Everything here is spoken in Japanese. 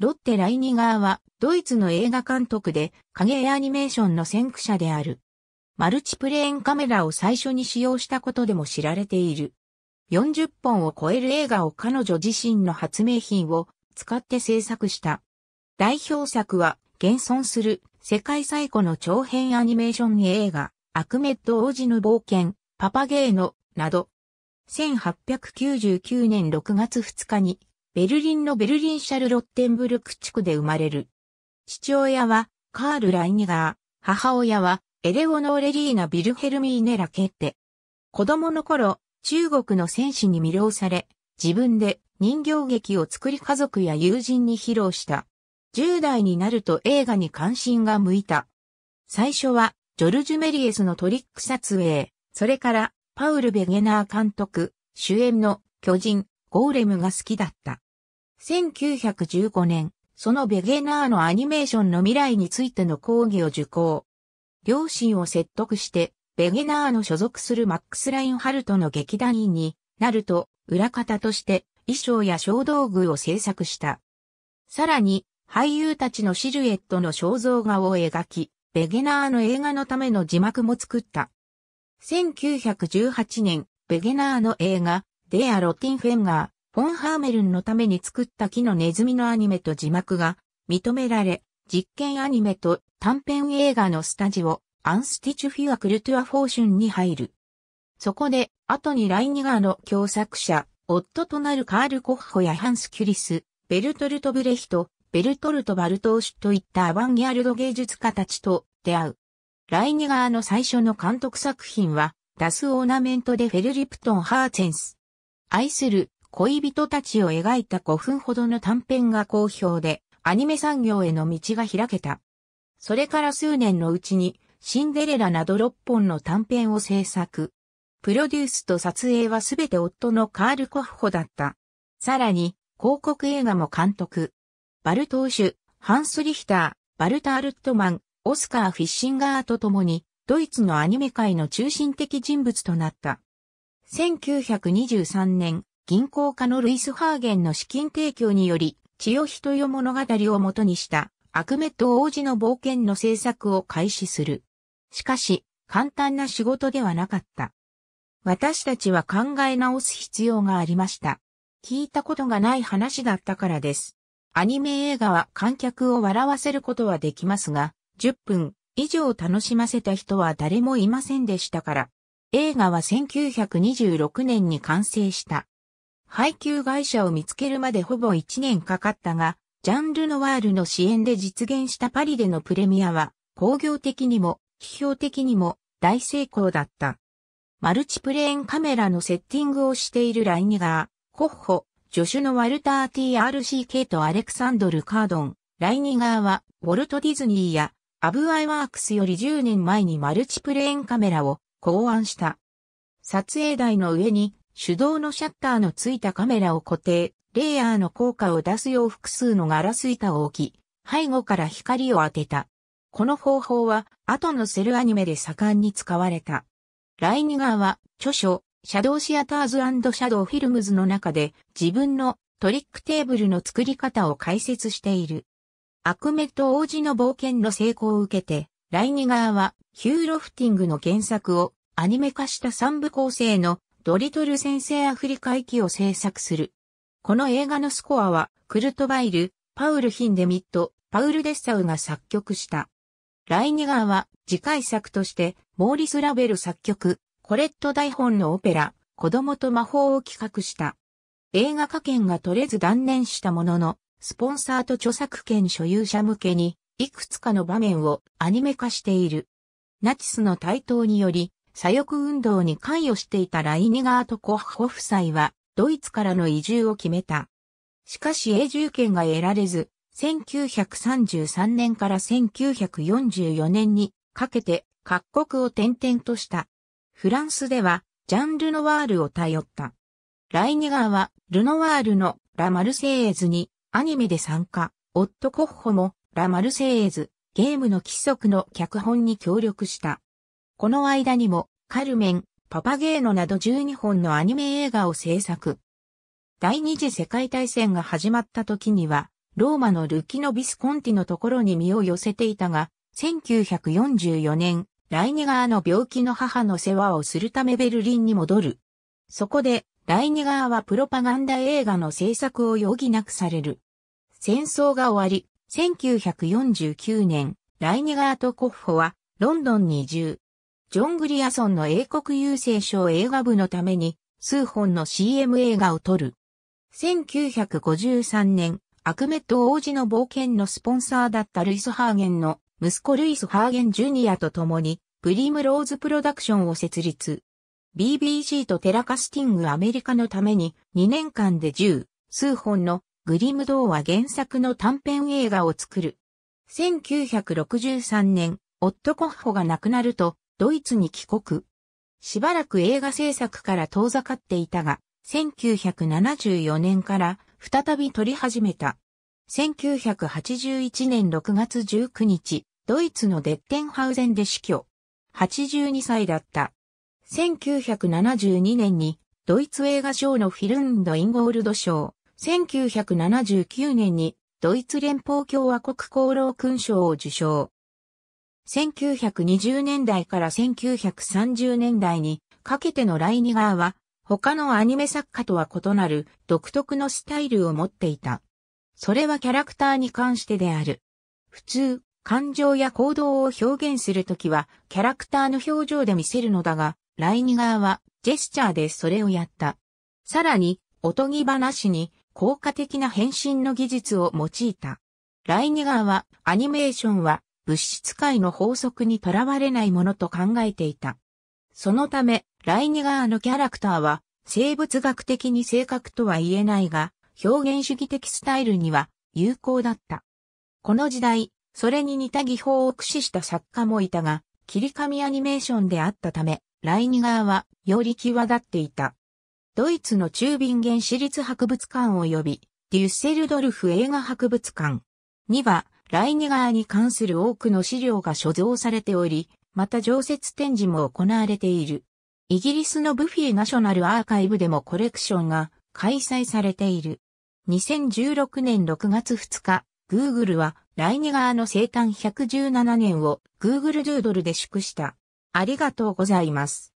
ロッテ・ライニガーは、ドイツの映画監督で、影絵アニメーションの先駆者である。マルチプレーンカメラを最初に使用したことでも知られている。40本を超える映画を彼女自身の発明品を使って制作した。代表作は、現存する世界最古の長編アニメーション映画、アクメッド王子の冒険、パパゲーノ、など。1899年6月2日にベルリンのベルリンシャルロッテンブルク地区で生まれる。父親はカール・ライニガー、母親はエレオノーレリーナ・ビルヘルミーネ・ラケッテ。子供の頃、中国の戦士に魅了され、自分で人形劇を作り家族や友人に披露した。10代になると映画に関心が向いた。最初は、ジョルジュ・メリエスのトリック撮影、それから、パウル・ベゲナー監督、主演の巨人、ゴーレムが好きだった。1915年、そのベゲナーのアニメーションの未来についての講義を受講。両親を説得して、ベゲナーの所属するマックス・ラインハルトの劇団員になると、裏方として衣装や小道具を制作した。さらに、俳優たちのシルエットの肖像画を描き、ベゲナーの映画のための字幕も作った。1918年、ベゲナーの映画、デア・ロティンフェンガー、フォン・ハーメルンのために作った木のネズミのアニメと字幕が認められ、実験アニメと短編映画のスタジオ、アンスティチュフィア・クルトゥア・フォーシュンに入る。そこで、後にライニガーの共作者、夫となるカール・コッホやハンス・キュリス、ベルトルト・ブレヒト、ベルトルト・バルトーシュといったアバンギャルド芸術家たちと出会う。ライニガーの最初の監督作品は、ダス・オーナメントでフェルリプトン・ハーツェンス。愛する恋人たちを描いた5分ほどの短編が好評で、アニメ産業への道が開けた。それから数年のうちに、シンデレラなど6本の短編を制作。プロデュースと撮影はすべて夫のカール・コフホだった。さらに、広告映画も監督。バルトーシュ、ハンス・リヒター、バルター・ルットマン、オスカー・フィッシンガーと共に、ドイツのアニメ界の中心的人物となった。1923年、銀行家のルイス・ハーゲンの資金提供により、千代日という物語をもとにした、アクメット王子の冒険の制作を開始する。しかし、簡単な仕事ではなかった。私たちは考え直す必要がありました。聞いたことがない話だったからです。アニメ映画は観客を笑わせることはできますが、10分以上楽しませた人は誰もいませんでしたから。映画は1926年に完成した。配給会社を見つけるまでほぼ1年かかったが、ジャンルノワールの支援で実現したパリでのプレミアは、工業的にも、批評的にも、大成功だった。マルチプレーンカメラのセッティングをしているライニガー、コッホ、助手のワルター TRCK とアレクサンドル・カードン、ライニガーは、ウォルト・ディズニーや、アブ・アイ・ワークスより10年前にマルチプレーンカメラを考案した。撮影台の上に手動のシャッターのついたカメラを固定、レイヤーの効果を出すよう複数のガラス板を置き、背後から光を当てた。この方法は、後のセルアニメで盛んに使われた。ライニガーは、著書、シャドウシアターズシャドウフィルムズの中で、自分のトリックテーブルの作り方を解説している。アクメット王子の冒険の成功を受けて、ライニガーは、ヒューロフティングの原作をアニメ化した三部構成のドリトル先生アフリカ行きを制作する。この映画のスコアは、クルトバイル、パウル・ヒンデミット、パウル・デッサウが作曲した。ライニガーは次回作として、モーリス・ラベル作曲、コレット台本のオペラ、子供と魔法を企画した。映画化権が取れず断念したものの、スポンサーと著作権所有者向けに、いくつかの場面をアニメ化している。ナチスの台頭により、左翼運動に関与していたライニガート・コッホ夫妻は、ドイツからの移住を決めた。しかし永住権が得られず、1933年から1944年にかけて各国を転々とした。フランスでは、ジャン・ルノワールを頼った。ライニガーは、ルノワールのラ・マルセイエズにアニメで参加、オット・コッホもラ・マルセイエズ、ゲームの規則の脚本に協力した。この間にも、カルメン、パパゲーノなど12本のアニメ映画を制作。第二次世界大戦が始まった時には、ローマのルキノ・ビスコンティのところに身を寄せていたが、1944年、ライニガーの病気の母の世話をするためベルリンに戻る。そこで、ライニガーはプロパガンダ映画の制作を余儀なくされる。戦争が終わり、1949年、ライニガーとコッホは、ロンドンに移住。ジョン・グリアソンの英国郵政省映画部のために数本の CM 映画を撮る。1953年、アクメット王子の冒険のスポンサーだったルイス・ハーゲンの息子ルイス・ハーゲン・ジュニアと共に、プリムローズ・プロダクションを設立。BBC とテラカスティングアメリカのために2年間で10数本のグリム童話原作の短編映画を作る。1963年、オット・コッホが亡くなると、ドイツに帰国。しばらく映画制作から遠ざかっていたが、1974年から再び撮り始めた。1981年6月19日、ドイツのデッテンハウゼンで死去。82歳だった。1972年にドイツ映画賞のフィルンド・インゴールド賞、1979年にドイツ連邦共和国功労勲章を受賞。1920年代から1930年代にかけてのライニガーは他のアニメ作家とは異なる独特のスタイルを持っていた。それはキャラクターに関してである。普通、感情や行動を表現するときはキャラクターの表情で見せるのだが、ライニガーはジェスチャーでそれをやった。さらに、おとぎ話に効果的な変身の技術を用いた。ライニガーはアニメーションは物質界の法則にとらわれないものと考えていた。そのため、ライニガーのキャラクターは、生物学的に正確とは言えないが、表現主義的スタイルには有効だった。この時代、それに似た技法を駆使した作家もいたが、切り紙アニメーションであったため、ライニガーはより際立っていた。ドイツの中ビンゲン市立博物館及び、デュッセルドルフ映画博物館には、ライニガーに関する多くの資料が所蔵されており、また常設展示も行われている。イギリスのブフィーナショナルアーカイブでもコレクションが開催されている。2016年6月2日、Google はライニガーの生誕117年を Google ドゥードルで祝した。ありがとうございます。